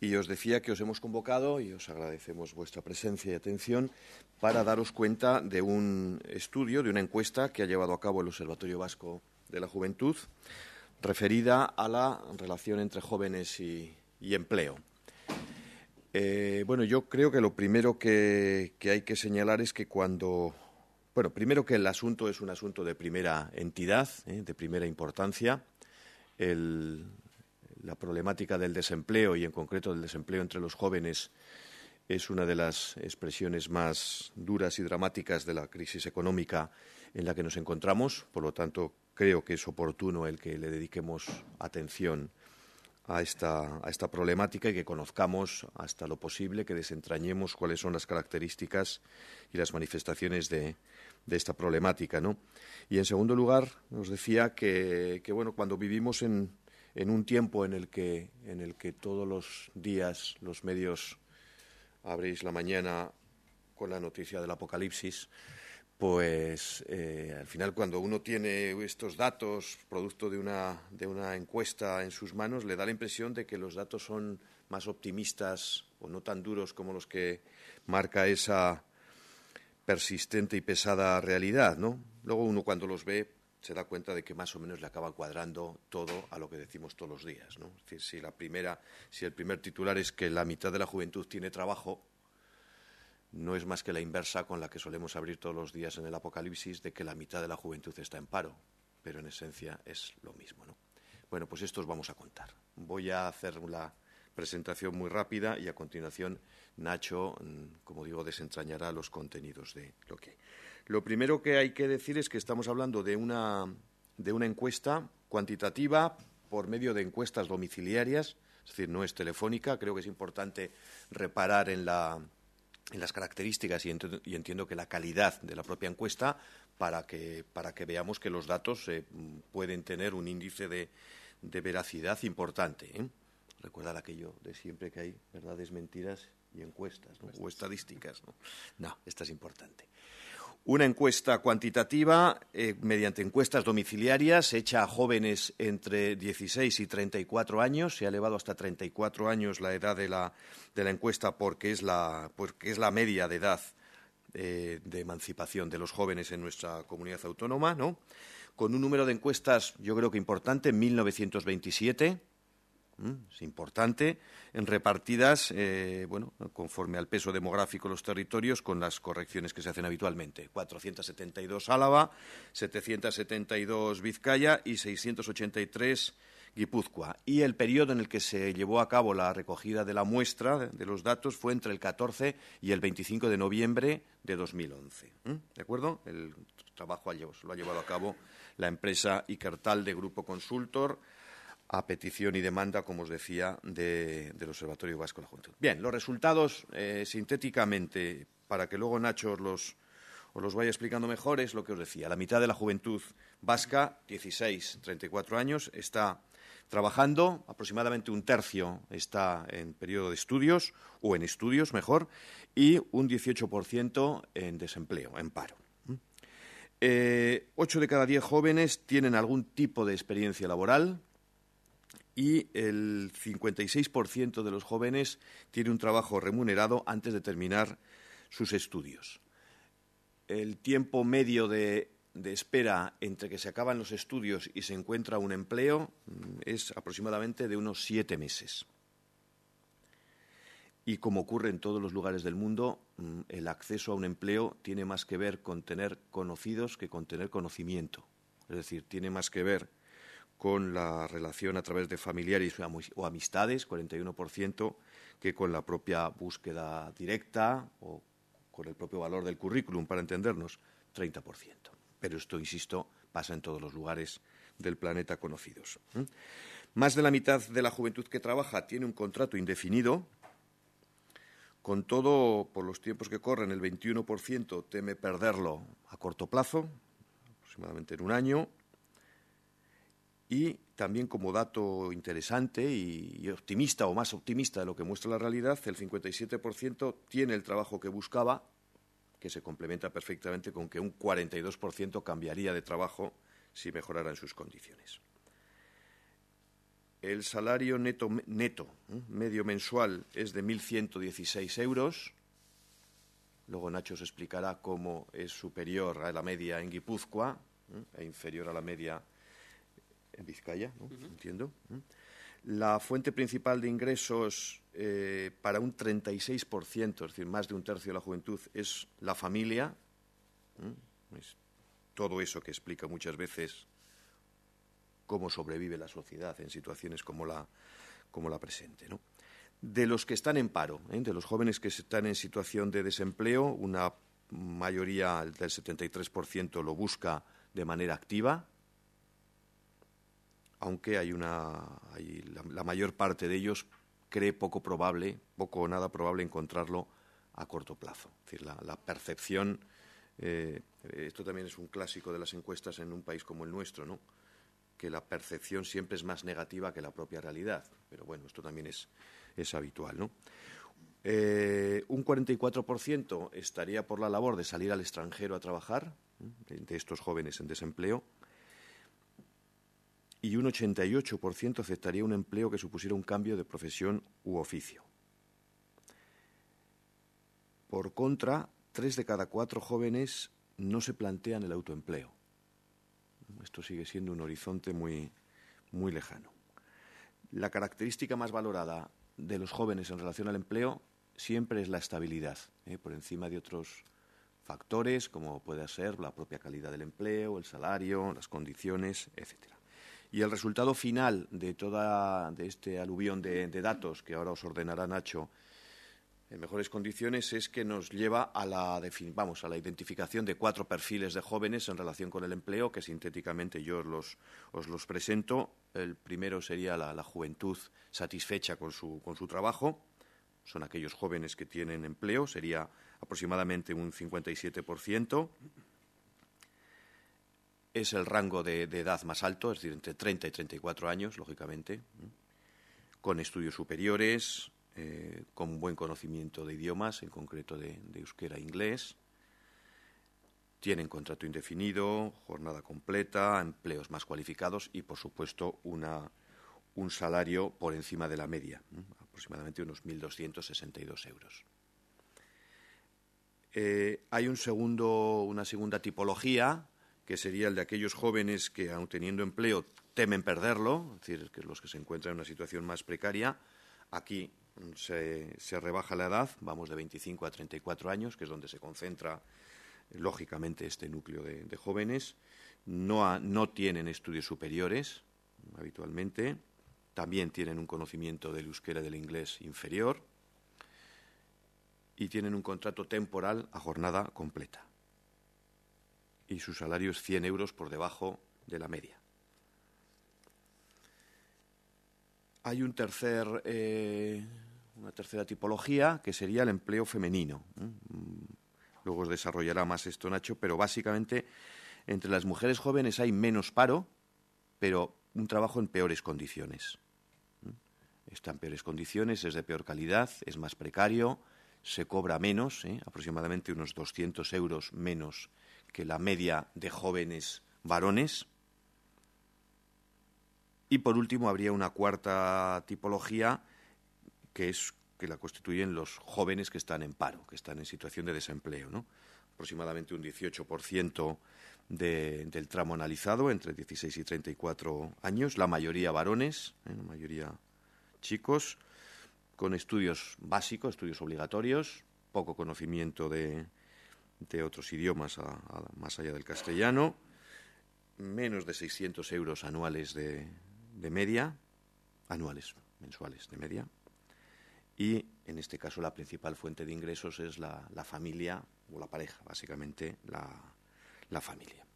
Y os decía que os hemos convocado y os agradecemos vuestra presencia y atención para daros cuenta de un estudio, de una encuesta que ha llevado a cabo el Observatorio Vasco de la Juventud referida a la relación entre jóvenes y, empleo. Eh, bueno, yo creo que lo primero que, hay que señalar es que cuando bueno, primero que el asunto es un asunto de primera entidad, ¿eh? de primera importancia. El, la problemática del desempleo y en concreto del desempleo entre los jóvenes es una de las expresiones más duras y dramáticas de la crisis económica en la que nos encontramos. Por lo tanto, creo que es oportuno el que le dediquemos atención a esta, problemática y que conozcamos hasta lo posible, que desentrañemos cuáles son las características y las manifestaciones de, esta problemática. Y en segundo lugar, nos decía que, que bueno, cuando vivimos en, en un tiempo en el que, en el que todos los días los medios abrís la mañana con la noticia del apocalipsis, pues eh, al final cuando uno tiene estos datos producto de una, de una encuesta en sus manos, le da la impresión de que los datos son más optimistas o no tan duros como los que marca esa persistente y pesada realidad, ¿no? Luego uno cuando los ve se da cuenta de que más o menos le acaba cuadrando todo a lo que decimos todos los días. si, el primer titular es que la mitad de la juventud tiene trabajo, no es más que la inversa con la que solemos abrir todos los días en el Apocalipsis de que la mitad de la juventud está en paro, pero en esencia es lo mismo. Bueno, pues esto os vamos a contar. Voy a hacer una presentación muy rápida y a continuación Nacho, mm, como digo, desentrañará los contenidos de lo que lo primero que hay que decir es que estamos hablando de una, de una encuesta cuantitativa por medio de encuestas domiciliarias, es decir, no es telefónica. Creo que es importante reparar en, las características y, entiendo que la calidad de la propia encuesta para que, para que veamos que los datos eh, pueden tener un índice de, veracidad importante. Recuerda ¿eh? Recordar aquello de siempre que hay verdades, mentiras y encuestas o estadísticas. ¿no? no, esta es importante. Una encuesta cuantitativa eh, mediante encuestas domiciliarias hecha a jóvenes entre 16 y 34 años. Se ha elevado hasta 34 años la edad de la, de la encuesta porque es la, porque es la media de edad eh, de emancipación de los jóvenes en nuestra comunidad autónoma, Con un número de encuestas, yo creo que importante, 1927 es importante, repartidas eh, bueno, conforme al peso demográfico de los territorios con las correcciones que se hacen habitualmente. 472 Álava, 772 Vizcaya y 683 Guipúzcoa. Y el periodo en el que se llevó a cabo la recogida de la muestra de los datos fue entre el 14 y el 25 de noviembre de 2011. ¿De acuerdo? El trabajo lo ha llevado a cabo la empresa Icartal de Grupo Consultor a petición y demanda, como os decía, del Observatorio Vasco de la Juventud. Bien, los resultados, eh, sintéticamente, para que luego Nacho os los, los vaya explicando mejor, es lo que os decía. La mitad de la juventud vasca, 16, 34 años, está trabajando, aproximadamente un tercio está en periodo de estudios, o en estudios mejor, y un 18% en desempleo, en paro. Eh, ocho de cada diez jóvenes tienen algún tipo de experiencia laboral, y el 56% de los jóvenes tiene un trabajo remunerado antes de terminar sus estudios. El tiempo medio de, espera entre que se acaban los estudios y se encuentra un empleo mm, es aproximadamente de unos siete meses. Y como ocurre en todos los lugares del mundo, mm, el acceso a un empleo tiene más que ver con tener conocidos que con tener conocimiento. Es decir, tiene más que ver con la relación a través de familiares o amistades, 41%, que con la propia búsqueda directa o con el propio valor del currículum, para entendernos, 30%. Pero esto, insisto, pasa en todos los lugares del planeta conocidos. Más de la mitad de la juventud que trabaja tiene un contrato indefinido. Con todo, por los tiempos que corren, el 21% teme perderlo a corto plazo, aproximadamente en un año. Y también como dato interesante y, optimista o más optimista de lo que muestra la realidad, el 57% tiene el trabajo que buscaba, que se complementa perfectamente con que un 42% cambiaría de trabajo si mejoraran sus condiciones. El salario neto, neto medio mensual es de 1.116 euros. Luego Nacho os explicará cómo es superior a la media en Guipúzcoa e inferior a la media en en Vizcaya, ¿no? entiendo. ¿eh? La fuente principal de ingresos eh, para un 36%, es decir, más de un tercio de la juventud, es la familia. ¿eh? todo eso que explica muchas veces cómo sobrevive la sociedad en situaciones como la, como la presente. De los que están en paro, de los jóvenes que están en situación de desempleo, una mayoría del 73% lo busca de manera activa, aunque hay una, la, mayor parte de ellos cree poco probable, poco o nada probable encontrarlo a corto plazo. Es decir, la, percepción, eh, esto también es un clásico de las encuestas en un país como el nuestro, ¿no? que la percepción siempre es más negativa que la propia realidad. Pero bueno, esto también es, es habitual. ¿no? Eh, un 44% estaría por la labor de salir al extranjero a trabajar, ¿eh? de estos jóvenes en desempleo y un 88% aceptaría un empleo que supusiera un cambio de profesión u oficio. Por contra, tres de cada cuatro jóvenes no se plantean el autoempleo. Esto sigue siendo un horizonte muy, muy lejano. La característica más valorada de los jóvenes en relación al empleo siempre es la estabilidad, ¿eh? por encima de otros factores como puede ser la propia calidad del empleo, el salario, las condiciones, etcétera. Y el resultado final de toda de este aluvión de, datos que ahora os ordenará Nacho en mejores condiciones es que nos lleva a la, vamos, a la identificación de cuatro perfiles de jóvenes en relación con el empleo, que sintéticamente yo os los, los presento. El primero sería la, juventud satisfecha con su, con su trabajo. Son aquellos jóvenes que tienen empleo, sería aproximadamente un 57% es el rango de, edad más alto, es decir, entre 30 y 34 años, lógicamente, con estudios superiores, eh, con buen conocimiento de idiomas, en concreto de, euskera e inglés. Tienen contrato indefinido, jornada completa, empleos más cualificados y, por supuesto, una, un salario por encima de la media, aproximadamente unos 1.262 euros. Eh, hay un segundo, una segunda tipología que sería el de aquellos jóvenes que, aun teniendo empleo, temen perderlo, es decir, que los que se encuentran en una situación más precaria. Aquí se, rebaja la edad, vamos de 25 a 34 años, que es donde se concentra lógicamente este núcleo de, jóvenes. No, no tienen estudios superiores habitualmente, también tienen un conocimiento del euskera del inglés inferior y tienen un contrato temporal a jornada completa y su salario es 100 euros por debajo de la media. Hay un tercer, eh, una tercera tipología que sería el empleo femenino. ¿eh? Mm, luego os desarrollará más esto Nacho, pero básicamente entre las mujeres jóvenes hay menos paro, pero un trabajo en peores condiciones. ¿eh? Está en peores condiciones, es de peor calidad, es más precario, se cobra menos, aproximadamente unos 200 euros menos que la media de jóvenes varones. Y por último habría una cuarta tipología que es que la constituyen los jóvenes que están en paro, que están en situación de desempleo, Aproximadamente un 18% del tramo analizado entre 16 y 34 años, la mayoría varones, ¿eh? la mayoría chicos, con estudios básicos, estudios obligatorios, poco conocimiento de, de otros idiomas más allá del castellano, menos de 600 euros anuales de, media, anuales, mensuales de media, y en este caso la principal fuente de ingresos es la, familia o la pareja, básicamente la familia.